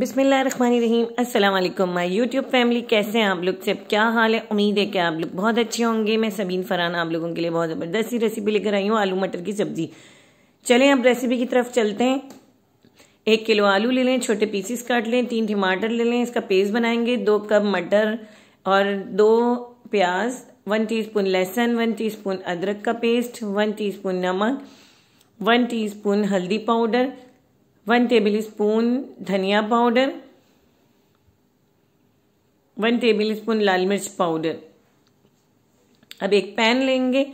बिसमिल्ल रहीम अस्सलाम वालेकुम my YouTube family कैसे हैं आप लोग सब क्या हाल है उम्मीद है कि आप लोग बहुत अच्छे होंगे मैं सबीन फरहान आप लोगों के लिए बहुत ज़बरदस्त सी रेसिपी लेकर आई हूँ आलू मटर की सब्ज़ी चलें अब रेसिपी की तरफ चलते हैं एक किलो आलू ले लें छोटे पीसीस काट लें तीन टमाटर ले लें इसका पेस्ट बनाएंगे दो कप मटर और दो प्याज one teaspoon one spoon अदरक का पेस्ट वन स्पून नमक वन स्पून हल्दी पाउडर वन टेबल स्पून धनिया पाउडर वन टेबल स्पून लाल मिर्च पाउडर अब एक पैन लेंगे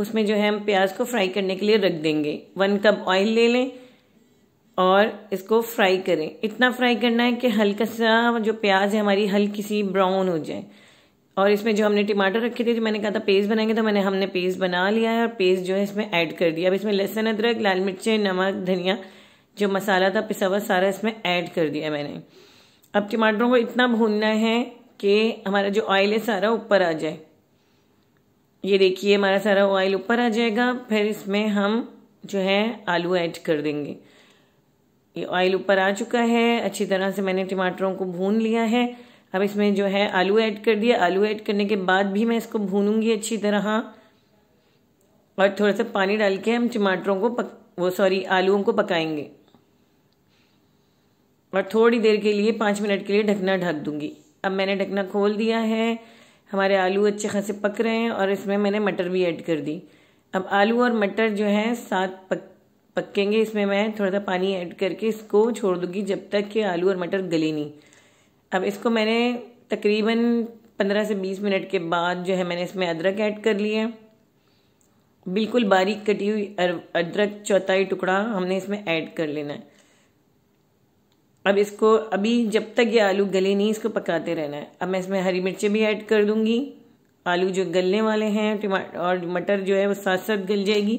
उसमें जो है हम प्याज को फ्राई करने के लिए रख देंगे वन कप ऑयल ले लें और इसको फ्राई करें इतना फ्राई करना है कि हल्का सा जो प्याज है हमारी हल्की सी ब्राउन हो जाए और इसमें जो हमने टमाटर रखे थे जो मैंने कहा था पेस्ट बनाएंगे तो मैंने हमने पेस्ट बना लिया है और पेस्ट जो है इसमें ऐड कर दिया अब इसमें लहसुन अदरक लाल मिर्चें नमक धनिया जो मसाला था पिसा हुआ सारा इसमें ऐड कर दिया मैंने अब टमाटरों को इतना भूनना है कि हमारा जो ऑयल है सारा ऊपर आ जाए ये देखिए हमारा सारा ऑयल ऊपर आ जाएगा फिर इसमें हम जो है आलू ऐड कर देंगे ये ऑयल ऊपर आ चुका है अच्छी तरह से मैंने टमाटरों को भून लिया है अब इसमें जो है आलू ऐड कर दिया आलू ऐड करने के बाद भी मैं इसको भूनूंगी अच्छी तरह और थोड़ा सा पानी डाल के हम टमाटरों को पक वो सॉरी आलूओं को पकाएंगे और थोड़ी देर के लिए पाँच मिनट के लिए ढकना ढक दूंगी अब मैंने ढकना खोल दिया है हमारे आलू अच्छे खासे पक रहे हैं और इसमें मैंने मटर भी ऐड कर दी अब आलू और मटर जो है साथ पक पकेंगे इसमें मैं थोड़ा सा पानी ऐड करके इसको छोड़ दूंगी जब तक कि आलू और मटर गले नहीं अब इसको मैंने तकरीबन पंद्रह से बीस मिनट के बाद जो है मैंने इसमें अदरक ऐड कर है बिल्कुल बारीक कटी हुई अदरक चौथाई टुकड़ा हमने इसमें ऐड कर लेना है अब इसको अभी जब तक ये आलू गले नहीं इसको पकाते रहना है अब मैं इसमें हरी मिर्चें भी ऐड कर दूंगी आलू जो गलने वाले हैं टमाटर और मटर जो है वो साथ साथ गल जाएगी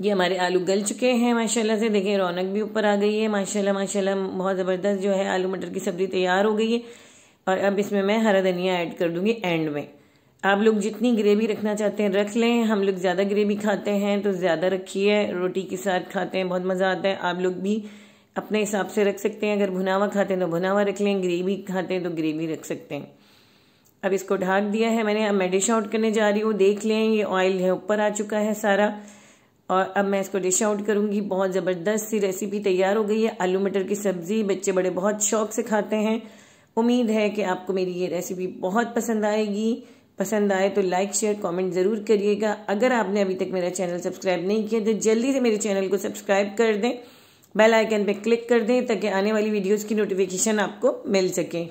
ये हमारे आलू गल चुके हैं माशाल्लाह से देखें रौनक भी ऊपर आ गई है माशाल्लाह माशाल्लाह बहुत ज़बरदस्त जो है आलू मटर की सब्ज़ी तैयार हो गई है और अब इसमें मैं हरा धनिया ऐड कर दूंगी एंड में आप लोग जितनी ग्रेवी रखना चाहते हैं रख लें हम लोग ज़्यादा ग्रेवी खाते हैं तो ज़्यादा रखिए रोटी के साथ खाते हैं बहुत मज़ा आता है आप लोग भी अपने हिसाब से रख सकते हैं अगर भुनावा खाते हैं तो भुनावा रख लें ग्रेवी खाते हैं तो ग्रेवी रख सकते हैं अब इसको ढाक दिया है मैंने अब मैं डिश आउट करने जा रही हूँ देख लें ये ऑयल है ऊपर आ चुका है सारा और अब मैं इसको डिश आउट करूँगी बहुत ज़बरदस्त सी रेसिपी तैयार हो गई है आलू मटर की सब्ज़ी बच्चे बड़े बहुत शौक से खाते हैं उम्मीद है कि आपको मेरी ये रेसिपी बहुत पसंद आएगी पसंद आए तो लाइक शेयर कमेंट ज़रूर करिएगा अगर आपने अभी तक मेरा चैनल सब्सक्राइब नहीं किया तो जल्दी से मेरे चैनल को सब्सक्राइब कर दें बेल आइकन पर क्लिक कर दें ताकि आने वाली वीडियोस की नोटिफिकेशन आपको मिल सके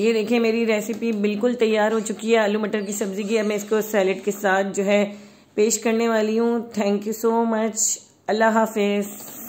ये देखिए मेरी रेसिपी बिल्कुल तैयार हो चुकी है आलू मटर की सब्ज़ी की अब मैं इसको सैलड के साथ जो है पेश करने वाली हूँ थैंक यू सो मच अल्लाह हाफिज़